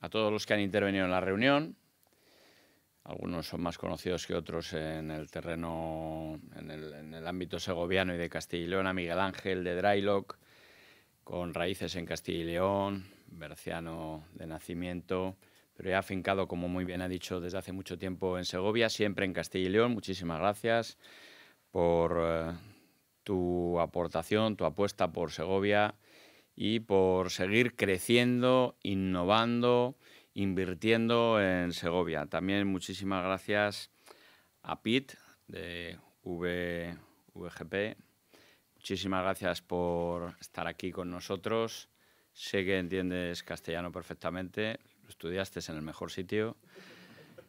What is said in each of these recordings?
a todos los que han intervenido en la reunión. Algunos son más conocidos que otros en el terreno, en el, ámbito segoviano y de Castilla y León. A Miguel Ángel de Drylock, con raíces en Castilla y León, berciano de nacimiento, pero ya afincado, como muy bien ha dicho, desde hace mucho tiempo en Segovia, siempre en Castilla y León. Muchísimas gracias por eh, tu aportación, tu apuesta por Segovia y por seguir creciendo, innovando, invirtiendo en Segovia. También muchísimas gracias a Pit de v, VGP. Muchísimas gracias por estar aquí con nosotros. Sé que entiendes castellano perfectamente, lo estudiaste en el mejor sitio.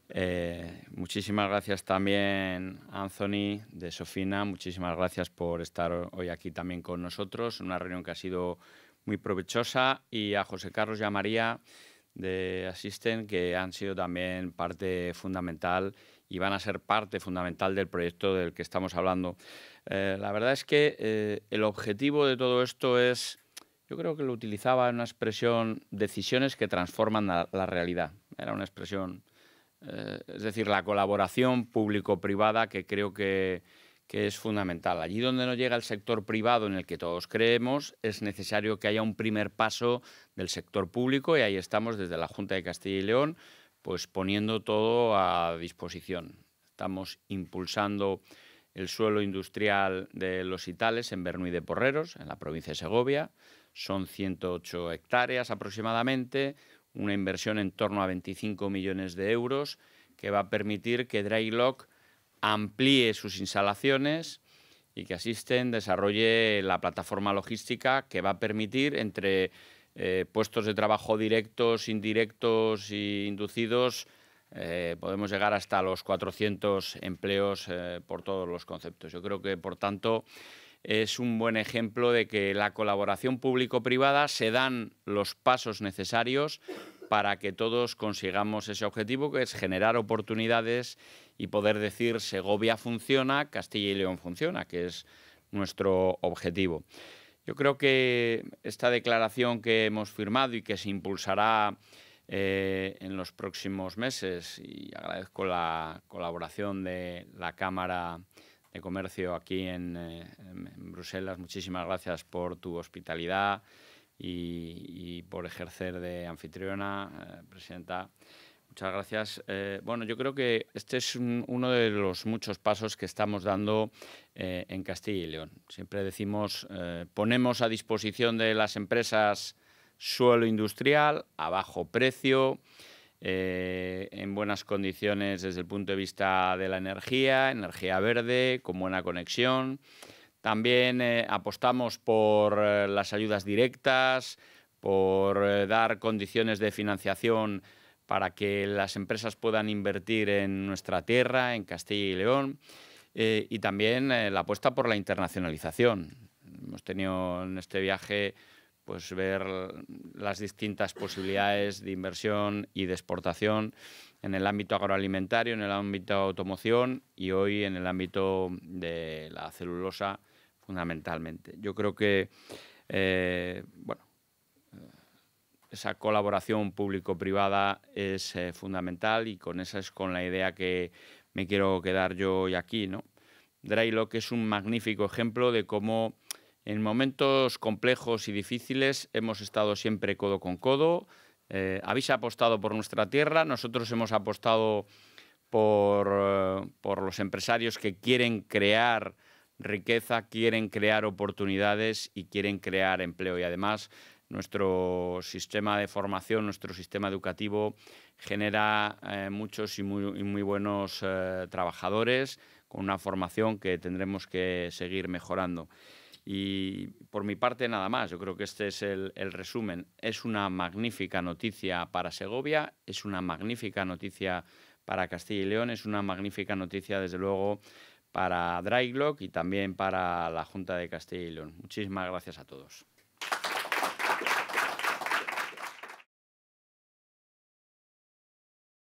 Eh, muchísimas gracias también, Anthony, de Sofina. Muchísimas gracias por estar hoy aquí también con nosotros. Una reunión que ha sido muy provechosa, y a José Carlos y a María de Asisten, que han sido también parte fundamental y van a ser parte fundamental del proyecto del que estamos hablando. Eh, la verdad es que eh, el objetivo de todo esto es, yo creo que lo utilizaba en una expresión, decisiones que transforman la, realidad. Era una expresión, eh, es decir, la colaboración público-privada que creo que que es fundamental. Allí donde no llega el sector privado en el que todos creemos, es necesario que haya un primer paso del sector público y ahí estamos desde la Junta de Castilla y León, pues poniendo todo a disposición. Estamos impulsando el suelo industrial de los Itales en Bernuy de Porreros, en la provincia de Segovia. Son 108 hectáreas aproximadamente, una inversión en torno a 25 millones de euros que va a permitir que Drylock amplíe sus instalaciones y que Asisten desarrolle la plataforma logística que va a permitir entre eh, puestos de trabajo directos, indirectos e inducidos, eh, podemos llegar hasta los 400 empleos eh, por todos los conceptos. Yo creo que, por tanto, es un buen ejemplo de que la colaboración público-privada se dan los pasos necesarios para que todos consigamos ese objetivo, que es generar oportunidades y poder decir Segovia funciona, Castilla y León funciona, que es nuestro objetivo. Yo creo que esta declaración que hemos firmado y que se impulsará eh, en los próximos meses, y agradezco la colaboración de la Cámara de Comercio aquí en eh, Bruselas, muchísimas gracias por tu hospitalidad y, por ejercer de anfitriona, eh, presidenta. Muchas gracias. Eh, bueno, yo creo que este es uno de los muchos pasos que estamos dando eh, en Castilla y León. Siempre decimos, ponemos a disposición de las empresas suelo industrial a bajo precio, en buenas condiciones desde el punto de vista de la energía, energía verde, con buena conexión. También eh, apostamos por eh, las ayudas directas, por eh, dar condiciones de financiación para que las empresas puedan invertir en nuestra tierra, en Castilla y León, y también la apuesta por la internacionalización. Hemos tenido en este viaje pues ver las distintas posibilidades de inversión y de exportación en el ámbito agroalimentario, en el ámbito de automoción y hoy en el ámbito de la celulosa fundamentalmente. Yo creo que, eh, bueno, eh, esa colaboración público-privada es eh, fundamental y con esa es con la idea que me quiero quedar yo hoy aquí, ¿no? Drylock es un magnífico ejemplo de cómo en momentos complejos y difíciles hemos estado siempre codo con codo. habéis apostado por nuestra tierra, nosotros hemos apostado por, por los empresarios que quieren crear riqueza, quieren crear oportunidades y quieren crear empleo. Y además nuestro sistema de formación, nuestro sistema educativo genera eh, muchos y muy, muy buenos eh, trabajadores con una formación que tendremos que seguir mejorando. Y por mi parte nada más, yo creo que este es el, resumen. Es una magnífica noticia para Segovia, es una magnífica noticia para Castilla y León, es una magnífica noticia desde luego para Dryglock y también para la Junta de Castilla y León. Muchísimas gracias a todos.